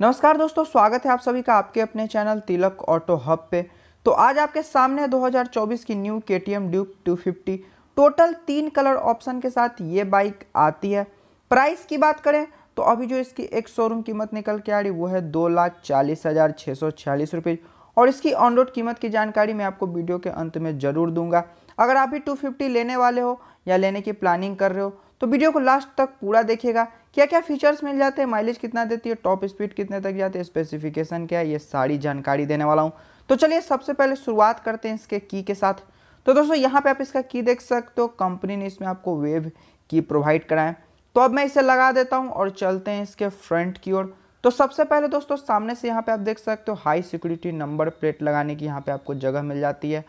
नमस्कार दोस्तों स्वागत है आप सभी का आपके अपने चैनल तिलक ऑटो हब पे तो आज आपके सामने है 2024 की new K T M Duke two total तीन कलर ऑप्शन के साथ ये बाइक आती है प्राइस की बात करें तो अभी जो इसकी एक शोरूम कीमत निकल के आ रही वो है दो लाख चालीस हज़ार छः सौ छियालीस रुपये और इसकी ऑन रोड कीमत की जानकारी मैं आपको वीडियो के अंत में ज़रूर दूंगा अगर आप भी 250 लेने वाले हो या लेने की प्लानिंग कर रहे हो तो वीडियो को लास्ट तक पूरा देखिएगा क्या क्या फीचर्स मिल जाते हैं माइलेज कितना देती है टॉप स्पीड कितने तक जाती है स्पेसिफिकेशन क्या है ये सारी जानकारी देने वाला हूँ तो चलिए सबसे पहले शुरुआत करते हैं इसके की के साथ तो दोस्तों यहाँ पे आप इसका की देख सकते हो कंपनी ने इसमें आपको वेव की प्रोवाइड कराए तो अब मैं इसे लगा देता हूँ और चलते हैं इसके फ्रंट की ओर तो सबसे पहले दोस्तों सामने से यहाँ पे आप देख सकते हो हाई सिक्योरिटी नंबर प्लेट लगाने की यहाँ पे आपको जगह मिल जाती है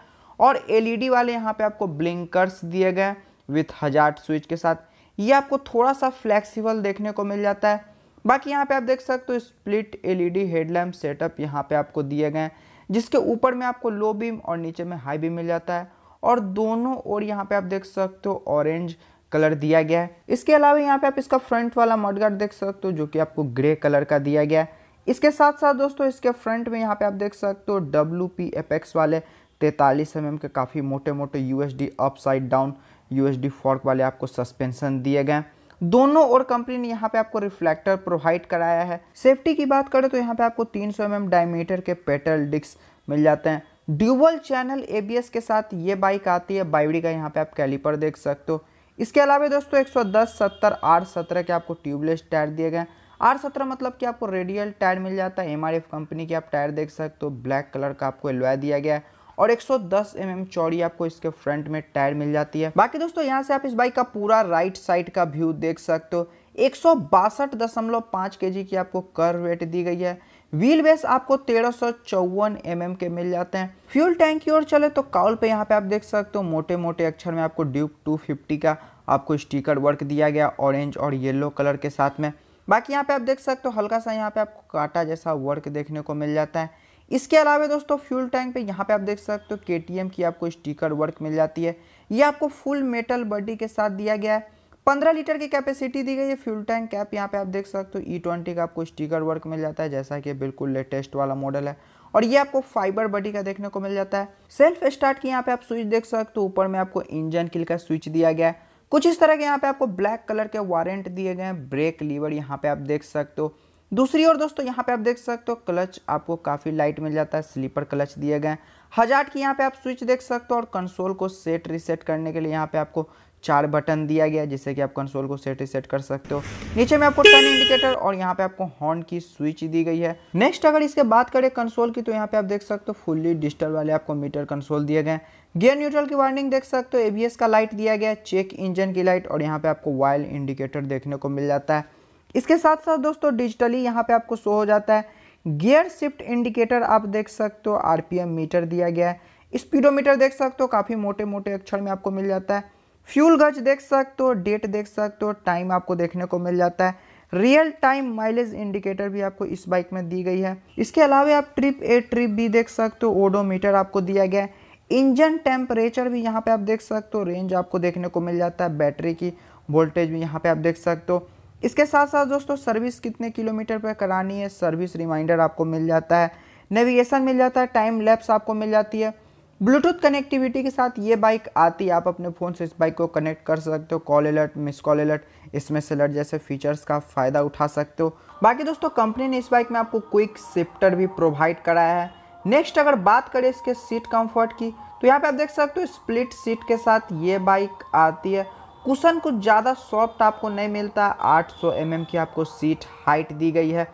और एलईडी वाले यहाँ पे आपको ब्लिंकर्स दिए गए विथ हजार स्विच के साथ ये आपको थोड़ा सा फ्लेक्सिबल देखने को मिल जाता है बाकी यहाँ पे आप देख सकते हो स्प्लिट एलईडी हेडलैम्प सेटअप यहाँ पे आपको दिए गए हैं जिसके ऊपर में आपको लो बीम और नीचे में हाई बीम मिल जाता है और दोनों ओर यहाँ पे आप देख सकते हो ऑरेंज कलर दिया गया है इसके अलावा यहाँ पे आप इसका फ्रंट वाला मडगार्ड देख सकते हो जो कि आपको ग्रे कलर का दिया गया है इसके साथ साथ दोस्तों इसके फ्रंट में यहाँ पे आप देख सकते हो डब्ल्यू पी एपेक्स वाले तैंतालीस एम के काफ़ी मोटे मोटे U S D upside down USD fork वाले आपको सस्पेंशन दिए गए दोनों और कंपनी ने यहाँ पे आपको रिफ्लेक्टर प्रोवाइड कराया है सेफ्टी की बात करें तो यहाँ पे आपको 300 सौ mm डायमीटर के पेटल डिस्क मिल जाते हैं ड्यूबल चैनल एबीएस के साथ ये बाइक आती है बाइवड़ी का यहाँ पे आप कैलीपर देख सकते हो इसके अलावा दोस्तों 110 70 आर सत्रह के आपको ट्यूबलेस टायर दिए गए आर सत्रह मतलब कि आपको रेडियल टायर मिल जाता है एम कंपनी के आप टायर देख सकते हो ब्लैक कलर का आपको एलवा दिया गया है और 110 mm चौड़ी आपको इसके फ्रंट में टायर मिल जाती है बाकी दोस्तों यहाँ से आप इस बाइक का पूरा राइट साइड का व्यू देख सकते हो एक सौ बासठ दशमलव के जी की आपको कर वेट दी गई है व्हील बेस आपको तेरह सौ चौवन एम एम के मिल जाते हैं फ्यूल टैंक की ओर चले तो काउल पे यहाँ पे आप देख सकते हो मोटे मोटे अक्षर में आपको ड्यूक 250 का आपको स्टिकर वर्क दिया गया ऑरेंज और येलो कलर के साथ में बाकी यहाँ पे आप देख सकते हो हल्का सा यहाँ पे आपको काटा जैसा वर्क देखने को मिल जाता है इसके अलावा दोस्तों फ्यूल टैंक पे यहाँ पे आप देख सकते हो के की आपको स्टिकर वर्क मिल जाती है ये आपको फुल मेटल बॉडी के साथ दिया गया है पंद्रह लीटर की कैपेसिटी दी गई है फ्यूल टैंक कैप यहाँ पे आप देख सकते हो ई e ट्वेंटी का आपको स्टिकर वर्क मिल जाता है जैसा कि बिल्कुल लेटेस्ट वाला मॉडल है और ये आपको फाइबर बॉडी का देखने को मिल जाता है सेल्फ स्टार्ट की यहाँ पे आप स्विच देख सकते हो ऊपर में आपको इंजन किल का स्विच दिया गया है कुछ इस तरह के यहाँ पे आपको ब्लैक कलर के वारंट दिए गए हैं ब्रेक लीवर यहाँ पे आप देख सकते हो दूसरी ओर दोस्तों यहाँ पे आप देख सकते हो क्लच आपको काफ़ी लाइट मिल जाता है स्लीपर क्लच दिए गए हजार की यहाँ पे आप स्विच देख सकते हो और कंसोल को सेट रिसेट करने के लिए यहाँ पे आपको चार बटन दिया गया जिससे कि आप कंसोल को सेट रिसेट कर सकते हो नीचे में आपको टर्न इंडिकेटर और यहाँ पे आपको हॉर्न की स्विच दी गई है नेक्स्ट अगर इसके बात करें कंसोल की तो यहाँ पे आप देख सकते हो फुल्ली डिजिटल वाले आपको मीटर कंसोल दिए गए गियर न्यूट्रल की वार्निंग देख सकते हो एबीएस का लाइट दिया गया चेक इंजन की लाइट और यहाँ पे आपको वायल इंडिकेटर देखने को मिल जाता है इसके साथ साथ दोस्तों डिजिटली यहाँ पे आपको शो हो जाता है गियर शिफ्ट इंडिकेटर आप देख सकते हो आरपीएम मीटर दिया गया है स्पीडोमीटर देख सकते हो काफ़ी मोटे मोटे अक्षर में आपको मिल जाता है फ्यूल गज देख सकते हो डेट देख सकते हो टाइम आपको देखने को मिल जाता है रियल टाइम माइलेज इंडिकेटर भी आपको इस बाइक में दी गई है इसके अलावा आप ट्रिप ए ट्रिप बी देख सकते हो ओडोमीटर आपको दिया गया है इंजन टेम्परेचर भी यहाँ पे आप देख सकते हो रेंज आपको देखने को मिल जाता है बैटरी की वोल्टेज भी यहाँ पे आप देख सकते हो इसके साथ साथ दोस्तों सर्विस कितने किलोमीटर पर करानी है सर्विस रिमाइंडर आपको मिल जाता है नेविगेशन मिल जाता है टाइम लैप्स आपको मिल जाती है ब्लूटूथ कनेक्टिविटी के साथ ये बाइक आती है आप अपने फ़ोन से इस बाइक को कनेक्ट कर सकते हो call alert miss call alert इसमें से अलर्ट जैसे फीचर्स का फ़ायदा उठा सकते हो बाकी दोस्तों कंपनी ने इस बाइक में आपको क्विक सिफ्टर भी प्रोवाइड कराया है नेक्स्ट अगर बात करें इसके सीट कंफर्ट की तो यहाँ पे आप देख सकते हो स्प्लिट सीट के साथ ये बाइक आती है कुशन कुछ ज़्यादा सॉफ्ट आपको नहीं मिलता 800 सौ mm की आपको सीट हाइट दी गई है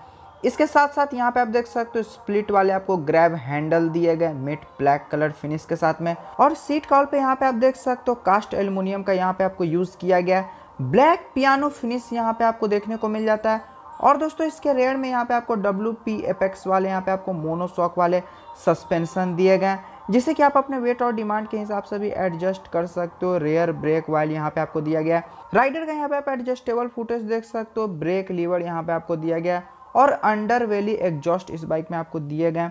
इसके साथ साथ यहाँ पे आप देख सकते हो स्प्लिट वाले आपको ग्रैब हैंडल दिए गए मिट ब्लैक कलर फिनिश के साथ में और सीट कॉल पे यहाँ पे आप देख सकते हो कास्ट एल्यूमिनियम का यहाँ पे आपको यूज़ किया गया है ब्लैक पियानो फिनिश यहाँ पे आपको देखने को मिल जाता है और दोस्तों इसके रेड में यहाँ पे आपको डब्ल्यू पी एपेक्स वाले यहाँ पे आपको मोनोसॉक वाले सस्पेंसन दिए गए हैं जिससे कि आप अपने वेट और डिमांड के हिसाब से भी एडजस्ट कर सकते हो रेयर ब्रेक वाइल यहाँ पे आपको दिया गया है राइडर का यहाँ पे आप एडजस्टेबल फुटेज देख सकते हो ब्रेक लीवर यहाँ पे आपको दिया गया है और अंडर वेली एग्जॉस्ट इस बाइक में आपको दिए गए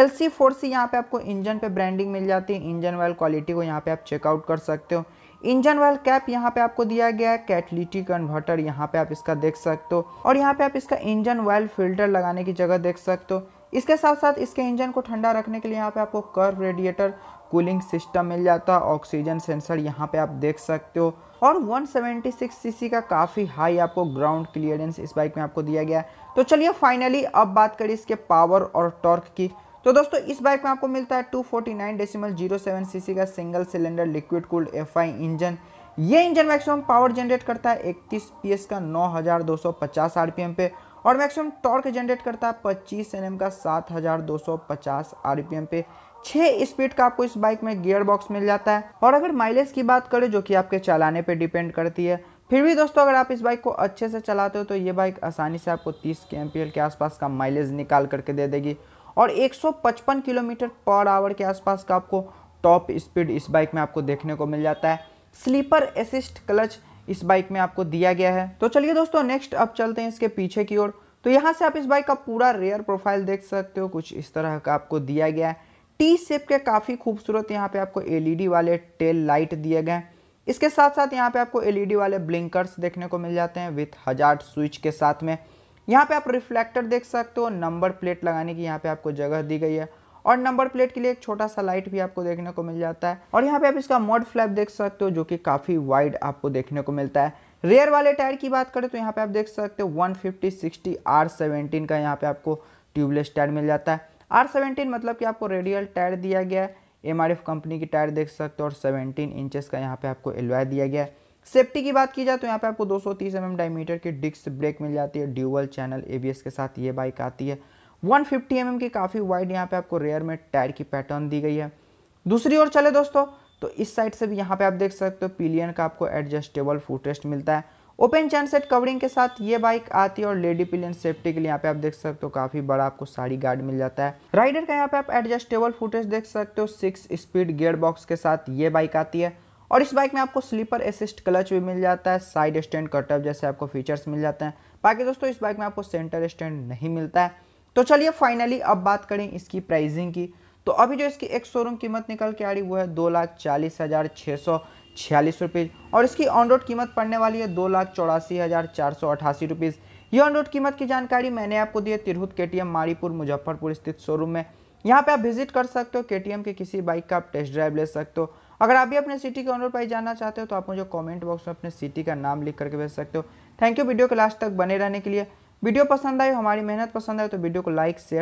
एल सी फोर सी यहाँ पे आपको इंजन पे ब्रांडिंग मिल जाती है इंजन वायल क्वालिटी को यहाँ पे आप चेकआउट कर सकते हो इंजन वायल कैप यहाँ पे आपको दिया गया है कैटलिटी कन्वर्टर यहाँ पे आप इसका देख सकते हो और यहाँ पे आप इसका इंजन वायल फिल्टर लगाने की जगह देख सकते हो इसके साथ साथ इसके इंजन को ठंडा रखने के लिए यहाँ पे आपको कर्व रेडिएटर कूलिंग सिस्टम मिल जाता है ऑक्सीजन सेंसर यहाँ पे आप देख सकते हो और 176 सीसी का काफ़ी हाई आपको ग्राउंड क्लियरेंस इस बाइक में आपको दिया गया है तो चलिए फाइनली अब बात करें इसके पावर और टॉर्क की तो दोस्तों इस बाइक में आपको मिलता है टू डेसिमल 07 सीसी का single cylinder liquid cooled F engine ये इंजन मैक्सिमम पावर जनरेट करता है 31 पीएस का 9250 आरपीएम पे और मैक्सिमम टॉर्क जनरेट करता है पच्चीस एन का सात हज़ार दो सौ पचास आर पे छः स्पीड का आपको इस बाइक में गियर बॉक्स मिल जाता है और अगर माइलेज की बात करें जो कि आपके चलाने पर डिपेंड करती है फिर भी दोस्तों अगर आप इस बाइक को अच्छे से चलाते हो तो ये बाइक आसानी से आपको 30 के एम के आसपास का माइलेज निकाल करके दे देगी और 155 किलोमीटर पर आवर के आसपास का आपको टॉप स्पीड इस बाइक में आपको देखने को मिल जाता है स्लीपर असिस्ट क्लच इस बाइक में आपको दिया गया है तो चलिए दोस्तों नेक्स्ट अब चलते हैं इसके पीछे की ओर तो यहाँ से आप इस बाइक का पूरा रेयर प्रोफाइल देख सकते हो कुछ इस तरह का आपको दिया गया है टी सेप के काफ़ी खूबसूरत यहाँ पे आपको एलईडी e वाले टेल लाइट दिए गए इसके साथ साथ यहाँ पे आपको एलईडी e वाले ब्लिंकर्स देखने को मिल जाते हैं विथ हजार स्विच के साथ में यहाँ पे आप रिफ्लेक्टर देख सकते हो नंबर प्लेट लगाने की यहाँ पे आपको जगह दी गई है और नंबर प्लेट के लिए एक छोटा सा लाइट भी आपको देखने को मिल जाता है और यहाँ पे आप इसका मॉड फ्लैप देख सकते हो जो कि काफ़ी वाइड आपको देखने को मिलता है रेयर वाले टायर की बात करें तो यहाँ पे आप देख सकते हो 150 आर सेवेंटीन का यहाँ पे आपको ट्यूबलेस टायर मिल जाता है आर सेवेंटीन मतलब कि आपको रेडियल टायर दिया गया है एम कंपनी की टायर देख सकते हो और 17 इंचेस का यहाँ पे आपको एलवाई दिया गया है सेफ्टी की बात की जाए तो यहाँ पे आपको 230 सौ mm डायमीटर की डिस्क ब्रेक मिल जाती है ड्यूअल चैनल एबीएस के साथ ये बाइक आती है 150 फिफ्टी mm की काफ़ी वाइड यहाँ पे आपको रेयर में टायर की पैटर्न दी गई है दूसरी ओर चले दोस्तों तो इस साइड से भी यहाँ पे आप देख सकते हो पिलियन का आपको एडजस्टेबल फुटरेस्ट मिलता है ओपन चैनसेट कवरिंग के साथ ये बाइक आती है और लेडी पिलियन सेफ्टी के लिए यहाँ पे आप देख सकते हो काफ़ी बड़ा आपको साड़ी गार्ड मिल जाता है राइडर का यहाँ पे आप एडजस्टेबल फुटेज देख सकते हो सिक्स स्पीड गियर बॉक्स के साथ ये बाइक आती है और इस बाइक में आपको स्लीपर असिस्ट क्लच भी मिल जाता है साइड स्टैंड कटअप जैसे आपको फीचर्स मिल जाते हैं बाकी दोस्तों इस बाइक में आपको सेंटर स्टैंड नहीं मिलता है तो चलिए फाइनली अब बात करें इसकी प्राइसिंग की तो अभी जो इसकी एक शोरूम कीमत निकल के आ रही वो है दो लाख चालीस हज़ार छः सौ छियालीस रुपीज़ और इसकी ऑन रोड कीमत पड़ने वाली है दो लाख चौरासी हज़ार चार सौ अठासी रुपीज़ ये ऑन रोड कीमत की जानकारी मैंने आपको दी है तिरहुत के टी एम मारीपुर मुजफ्फरपुर स्थित शोरूम में यहाँ पे आप विजिट कर सकते हो के टी एम के किसी बाइक का आप टेस्ट ड्राइव ले सकते हो अगर आप भी अपने सिटी के ऑन रोड पर जाना चाहते हो तो आप मुझे कॉमेंट बॉक्स में अपने सिटी का नाम लिख करके भेज सकते हो थैंक यू वीडियो के लास्ट तक बने रहने के लिए वीडियो पसंद आए हमारी मेहनत पसंद आए तो वीडियो को लाइक शेयर